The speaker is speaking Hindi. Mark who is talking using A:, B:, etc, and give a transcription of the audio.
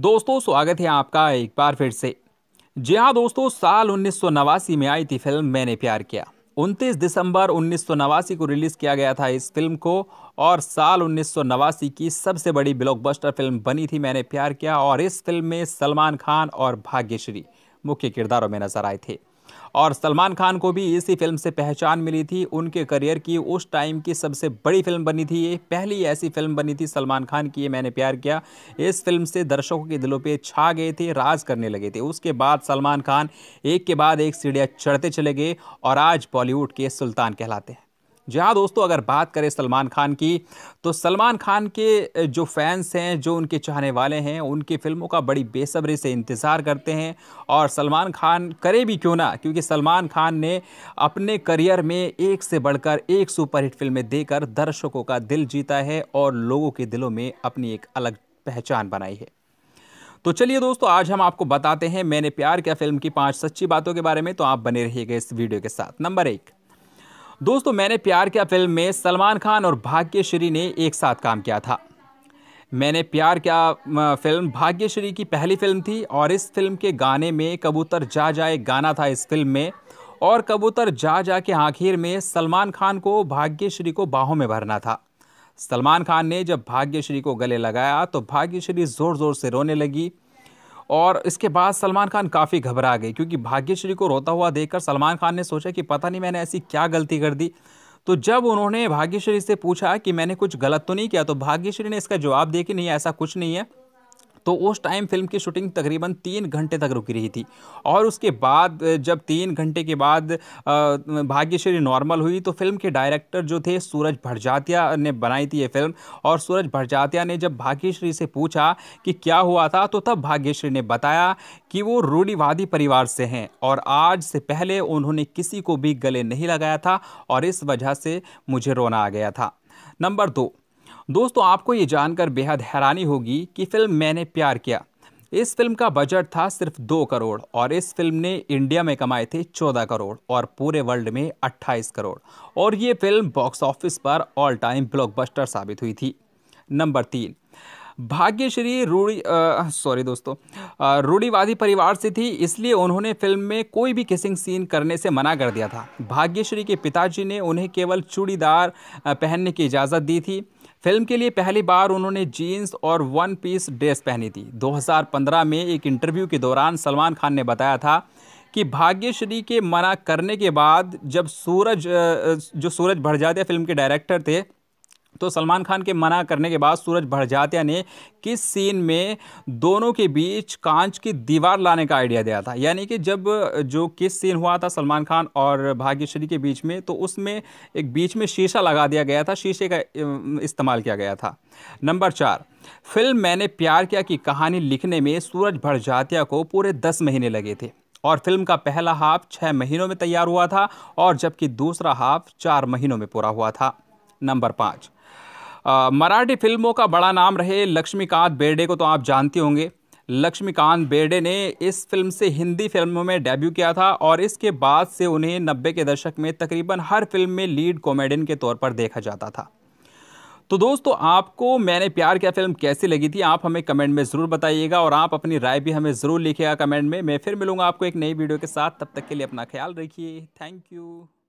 A: दोस्तों स्वागत है आपका एक बार फिर से जी हाँ दोस्तों साल उन्नीस में आई थी फिल्म मैंने प्यार किया 29 दिसंबर उन्नीस को रिलीज़ किया गया था इस फिल्म को और साल उन्नीस की सबसे बड़ी ब्लॉकबस्टर फिल्म बनी थी मैंने प्यार किया और इस फिल्म में सलमान खान और भाग्यश्री मुख्य किरदारों में नजर आए थे और सलमान खान को भी इसी फिल्म से पहचान मिली थी उनके करियर की उस टाइम की सबसे बड़ी फिल्म बनी थी ये पहली ऐसी फिल्म बनी थी सलमान खान की ये मैंने प्यार किया इस फिल्म से दर्शकों के दिलों पर छा गए थे राज करने लगे थे उसके बाद सलमान खान एक के बाद एक सीढ़िया चढ़ते चले गए और आज बॉलीवुड के सुल्तान कहलाते हैं जी हाँ दोस्तों अगर बात करें सलमान खान की तो सलमान खान के जो फैंस हैं जो उनके चाहने वाले हैं उनकी फ़िल्मों का बड़ी बेसब्री से इंतज़ार करते हैं और सलमान खान करे भी क्यों ना क्योंकि सलमान खान ने अपने करियर में एक से बढ़कर एक सुपरहिट फिल्में देकर दर्शकों का दिल जीता है और लोगों के दिलों में अपनी एक अलग पहचान बनाई है तो चलिए दोस्तों आज हम आपको बताते हैं मैंने प्यार किया फिल्म की पांच सच्ची बातों के बारे में तो आप बने रहिएगा इस वीडियो के साथ नंबर एक दोस्तों मैंने प्यार क्या फिल्म में सलमान खान और भाग्यश्री ने एक साथ काम किया था मैंने प्यार क्या फिल्म भाग्यश्री की पहली फिल्म थी और इस फिल्म के गाने में कबूतर जा जाए गाना था इस फिल्म में और कबूतर जा जा के आखिर में सलमान खान को भाग्यश्री को बाहों में भरना था सलमान खान ने जब भाग्यश्री को गले लगाया तो भाग्यश्री ज़ोर ज़ोर से रोने लगी और इसके बाद सलमान खान काफ़ी घबरा गए क्योंकि भाग्यश्री को रोता हुआ देखकर सलमान खान ने सोचा कि पता नहीं मैंने ऐसी क्या गलती कर दी तो जब उन्होंने भाग्यश्री से पूछा कि मैंने कुछ गलत तो नहीं किया तो भाग्यश्री ने इसका जवाब दिया कि नहीं ऐसा कुछ नहीं है तो उस टाइम फिल्म की शूटिंग तकरीबन तीन घंटे तक रुकी रही थी और उसके बाद जब तीन घंटे के बाद भाग्यश्री नॉर्मल हुई तो फिल्म के डायरेक्टर जो थे सूरज भरजातिया ने बनाई थी ये फिल्म और सूरज भरजातिया ने जब भाग्यश्री से पूछा कि क्या हुआ था तो तब भाग्यश्री ने बताया कि वो रूढ़ीवादी परिवार से हैं और आज से पहले उन्होंने किसी को भी गले नहीं लगाया था और इस वजह से मुझे रोना आ गया था नंबर दो दोस्तों आपको ये जानकर बेहद हैरानी होगी कि फिल्म मैंने प्यार किया इस फिल्म का बजट था सिर्फ दो करोड़ और इस फिल्म ने इंडिया में कमाए थे चौदह करोड़ और पूरे वर्ल्ड में अट्ठाईस करोड़ और ये फिल्म बॉक्स ऑफिस पर ऑल टाइम ब्लॉकबस्टर साबित हुई थी नंबर तीन भाग्यश्री रूढ़ी सॉरी दोस्तों रूढ़ीवादी परिवार से थी इसलिए उन्होंने फिल्म में कोई भी किसिंग सीन करने से मना कर दिया था भाग्यश्री के पिताजी ने उन्हें केवल चूड़ीदार पहनने की इजाज़त दी थी फिल्म के लिए पहली बार उन्होंने जीन्स और वन पीस ड्रेस पहनी थी 2015 में एक इंटरव्यू के दौरान सलमान खान ने बताया था कि भाग्यश्री के मना करने के बाद जब सूरज जो सूरज भरजादे फिल्म के डायरेक्टर थे तो सलमान खान के मना करने के बाद सूरज भरजात्या ने किस सीन में दोनों के बीच कांच की दीवार लाने का आइडिया दिया था यानी कि जब जो किस सीन हुआ था सलमान खान और भाग्यश्री के बीच में तो उसमें एक बीच में शीशा लगा दिया गया था शीशे का इस्तेमाल किया गया था नंबर चार फिल्म मैंने प्यार किया की कहानी लिखने में सूरज भरजात्या को पूरे दस महीने लगे थे और फिल्म का पहला हाफ छः महीनों में तैयार हुआ था और जबकि दूसरा हाफ चार महीनों में पूरा हुआ था नंबर पाँच मराठी फिल्मों का बड़ा नाम रहे लक्ष्मीकांत बेर्डे को तो आप जानते होंगे लक्ष्मीकांत बेर्डे ने इस फिल्म से हिंदी फिल्मों में डेब्यू किया था और इसके बाद से उन्हें नब्बे के दशक में तकरीबन हर फिल्म में लीड कॉमेडियन के तौर पर देखा जाता था तो दोस्तों आपको मैंने प्यार किया फिल्म कैसी लगी थी आप हमें कमेंट में ज़रूर बताइएगा और आप अपनी राय भी हमें ज़रूर लिखिएगा कमेंट में मैं फिर मिलूंगा आपको एक नई वीडियो के साथ तब तक के लिए अपना ख्याल रखिए थैंक यू